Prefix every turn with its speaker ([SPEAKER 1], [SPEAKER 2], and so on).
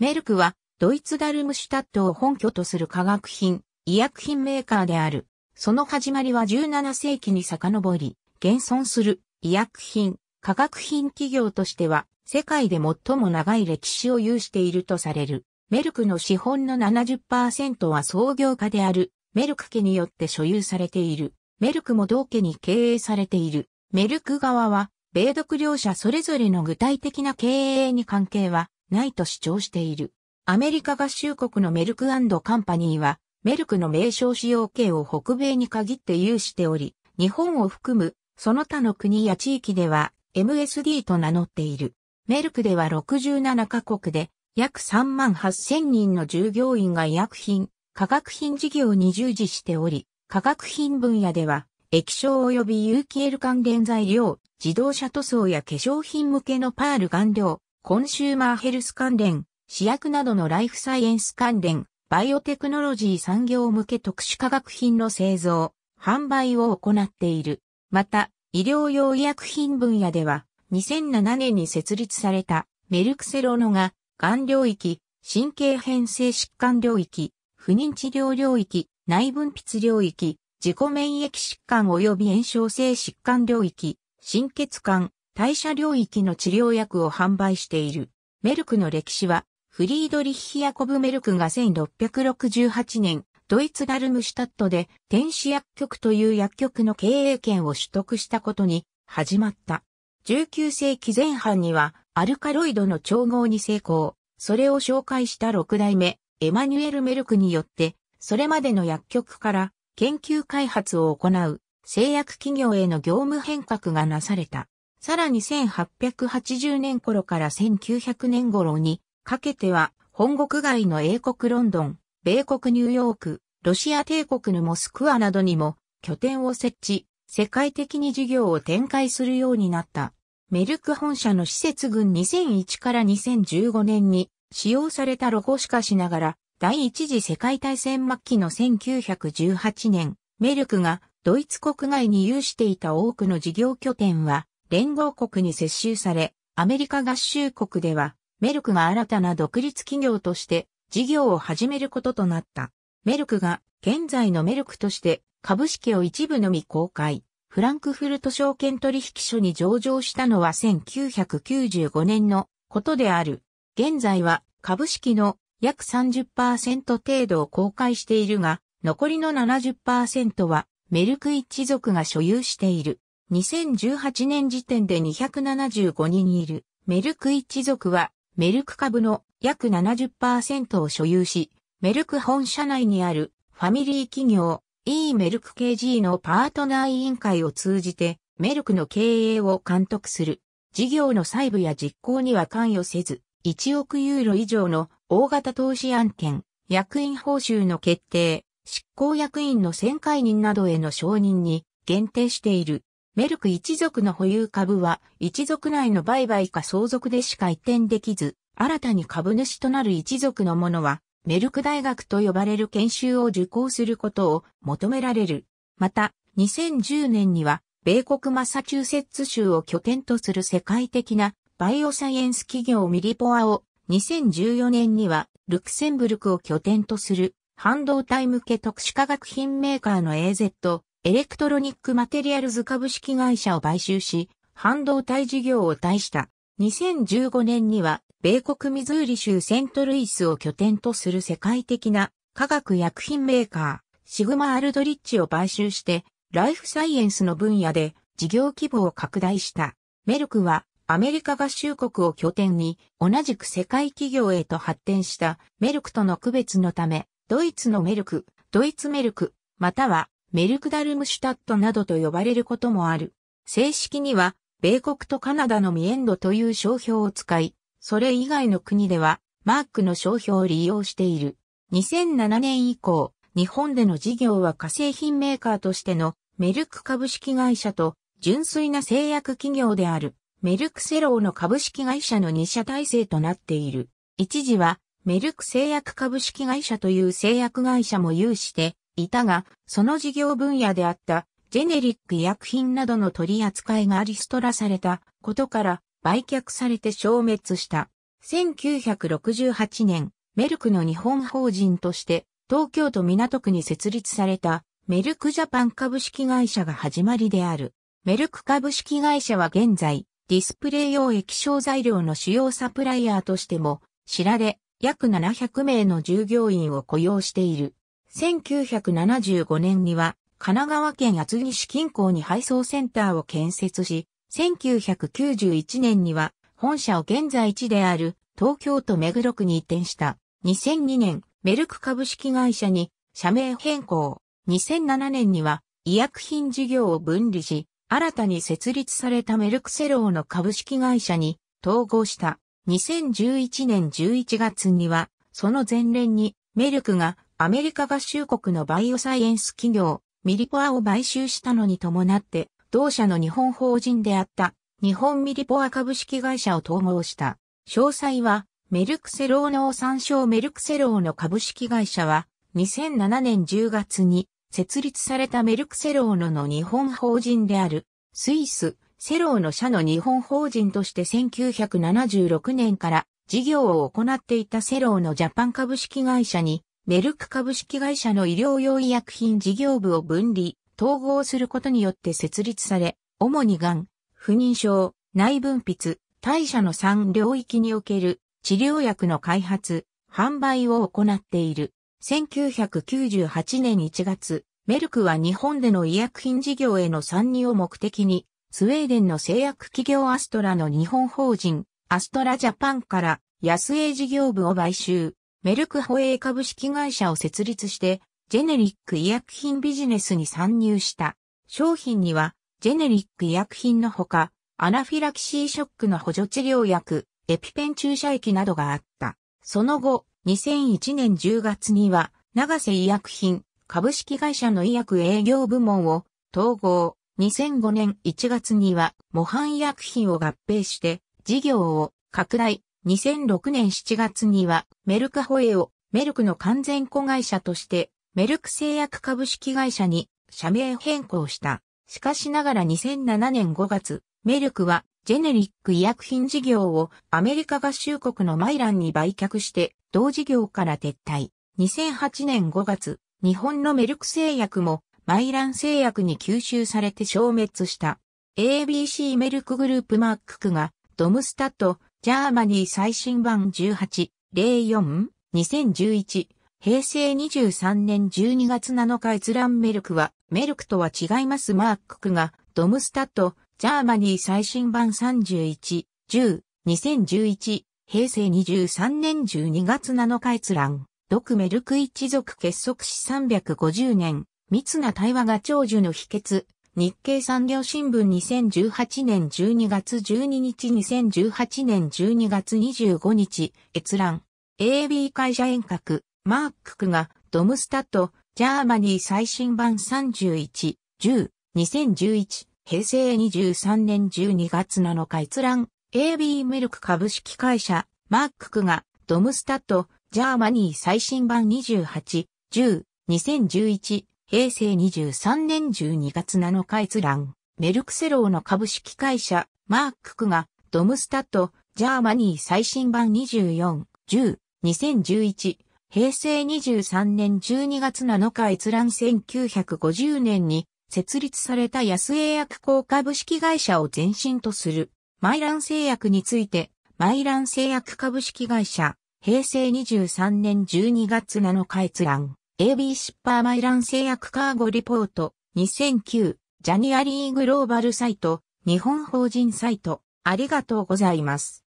[SPEAKER 1] メルクは、ドイツダルムシュタットを本拠とする化学品、医薬品メーカーである。その始まりは17世紀に遡り、現存する医薬品、化学品企業としては、世界で最も長い歴史を有しているとされる。メルクの資本の70%は創業家である、メルク家によって所有されている。メルクも同家に経営されている。メルク側は、米独両者それぞれの具体的な経営に関係はないと主張している。アメリカ合衆国のメルクカンパニーは、メルクの名称使用権を北米に限って有しており、日本を含むその他の国や地域では MSD と名乗っている。メルクでは67カ国で約3万8000人の従業員が医薬品、化学品事業に従事しており、化学品分野では液晶及び有機 L 関連材料、自動車塗装や化粧品向けのパール顔料、コンシューマーヘルス関連、試薬などのライフサイエンス関連、バイオテクノロジー産業向け特殊化学品の製造、販売を行っている。また、医療用医薬品分野では、2007年に設立されたメルクセロノが、がん領域、神経変性疾患領域、不妊治療領域、内分泌領域、自己免疫疾患及び炎症性疾患領域、心血管、代謝領域の治療薬を販売している。メルクの歴史は、フリードリッヒ・ヤコブ・メルクが1668年、ドイツダルムシュタットで天使薬局という薬局の経営権を取得したことに始まった。19世紀前半にはアルカロイドの調合に成功。それを紹介した6代目、エマニュエル・メルクによって、それまでの薬局から研究開発を行う製薬企業への業務変革がなされた。さらに1880年頃から1900年頃にかけては本国外の英国ロンドン、米国ニューヨーク、ロシア帝国のモスクワなどにも拠点を設置、世界的に事業を展開するようになった。メルク本社の施設群2001から2015年に使用されたロゴしかしながら、第一次世界大戦末期の1918年、メルクがドイツ国外に有していた多くの事業拠点は、連合国に接収され、アメリカ合衆国では、メルクが新たな独立企業として事業を始めることとなった。メルクが現在のメルクとして株式を一部のみ公開、フランクフルト証券取引所に上場したのは1995年のことである。現在は株式の約30%程度を公開しているが、残りの70%はメルク一族が所有している。2018年時点で275人いるメルク一族はメルク株の約70%を所有し、メルク本社内にあるファミリー企業 E メルク KG のパートナー委員会を通じてメルクの経営を監督する。事業の細部や実行には関与せず、1億ユーロ以上の大型投資案件、役員報酬の決定、執行役員の選会人などへの承認に限定している。メルク一族の保有株は、一族内の売買か相続でしか移転できず、新たに株主となる一族のものは、メルク大学と呼ばれる研修を受講することを求められる。また、2010年には、米国マサチューセッツ州を拠点とする世界的なバイオサイエンス企業ミリポアを、2014年には、ルクセンブルクを拠点とする半導体向け特殊化学品メーカーの AZ、エレクトロニックマテリアルズ株式会社を買収し、半導体事業を大した。2015年には、米国ミズーリ州セントルイスを拠点とする世界的な化学薬品メーカー、シグマ・アルドリッチを買収して、ライフサイエンスの分野で事業規模を拡大した。メルクはアメリカ合衆国を拠点に同じく世界企業へと発展したメルクとの区別のため、ドイツのメルク、ドイツメルク、またはメルクダルムシュタットなどと呼ばれることもある。正式には、米国とカナダのミエンドという商標を使い、それ以外の国では、マークの商標を利用している。2007年以降、日本での事業は化成品メーカーとしてのメルク株式会社と純粋な製薬企業であるメルクセローの株式会社の2社体制となっている。一時はメルク製薬株式会社という製薬会社も有していたが、その事業分野であったジェネリック医薬品などの取り扱いがリストラされたことから売却されて消滅した。1968年、メルクの日本法人として東京都港区に設立されたメルクジャパン株式会社が始まりである。メルク株式会社は現在、ディスプレイ用液晶材料の主要サプライヤーとしても知られ、約700名の従業員を雇用している。1975年には、神奈川県厚木市近郊に配送センターを建設し、1991年には、本社を現在地である東京都目黒区に移転した。2002年、メルク株式会社に社名変更。2007年には医薬品事業を分離し、新たに設立されたメルクセローの株式会社に統合した。2011年11月には、その前年にメルクがアメリカ合衆国のバイオサイエンス企業、ミリポアを買収したのに伴って、同社の日本法人であった日本ミリポア株式会社を統合した。詳細はメルクセローを参照メルクセローの株式会社は2007年10月に設立されたメルクセローノの日本法人であるスイスセローの社の日本法人として1976年から事業を行っていたセローのジャパン株式会社にメルク株式会社の医療用医薬品事業部を分離、統合することによって設立され、主にがん、不妊症、内分泌、代謝の3領域における治療薬の開発、販売を行っている。1998年1月、メルクは日本での医薬品事業への参入を目的に、スウェーデンの製薬企業アストラの日本法人、アストラジャパンから安営事業部を買収。メルクホエイ株式会社を設立して、ジェネリック医薬品ビジネスに参入した。商品には、ジェネリック医薬品のほか、アナフィラキシーショックの補助治療薬、エピペン注射液などがあった。その後、2001年10月には、長瀬医薬品、株式会社の医薬営業部門を統合。2005年1月には、模範医薬品を合併して、事業を拡大。2006年7月にはメルカホエをメルクの完全子会社としてメルク製薬株式会社に社名変更した。しかしながら2007年5月、メルクはジェネリック医薬品事業をアメリカ合衆国のマイランに売却して同事業から撤退。2008年5月、日本のメルク製薬もマイラン製薬に吸収されて消滅した。ABC メルクグループマーク区がドムスタットジャーマニー最新版18.04 2011平成23年12月7日閲覧メルクは、メルクとは違いますマーククが、ドムスタット、ジャーマニー最新版31、10、2011、平成23年12月7日閲覧、ドクメルク一族結束し350年、密な対話が長寿の秘訣、日経産業新聞2018年12月12日2018年12月25日閲覧 AB 会社遠隔マーククがドムスタットジャーマニー最新版31 10 2011平成23年12月7日閲覧 AB メルク株式会社マーククがドムスタットジャーマニー最新版28 10 2011平成23年12月7日閲覧、メルクセローの株式会社、マーククが、ドムスタット、ジャーマニー最新版24、10、2011、平成23年12月7日閲覧1950年に、設立された安英薬工株式会社を前身とする、マイラン製薬について、マイラン製薬株式会社、平成23年12月7日閲覧、AB シッパーマイラン製薬カーゴリポート、2009、ジャニアリーグローバルサイト、日本法人サイト、ありがとうございます。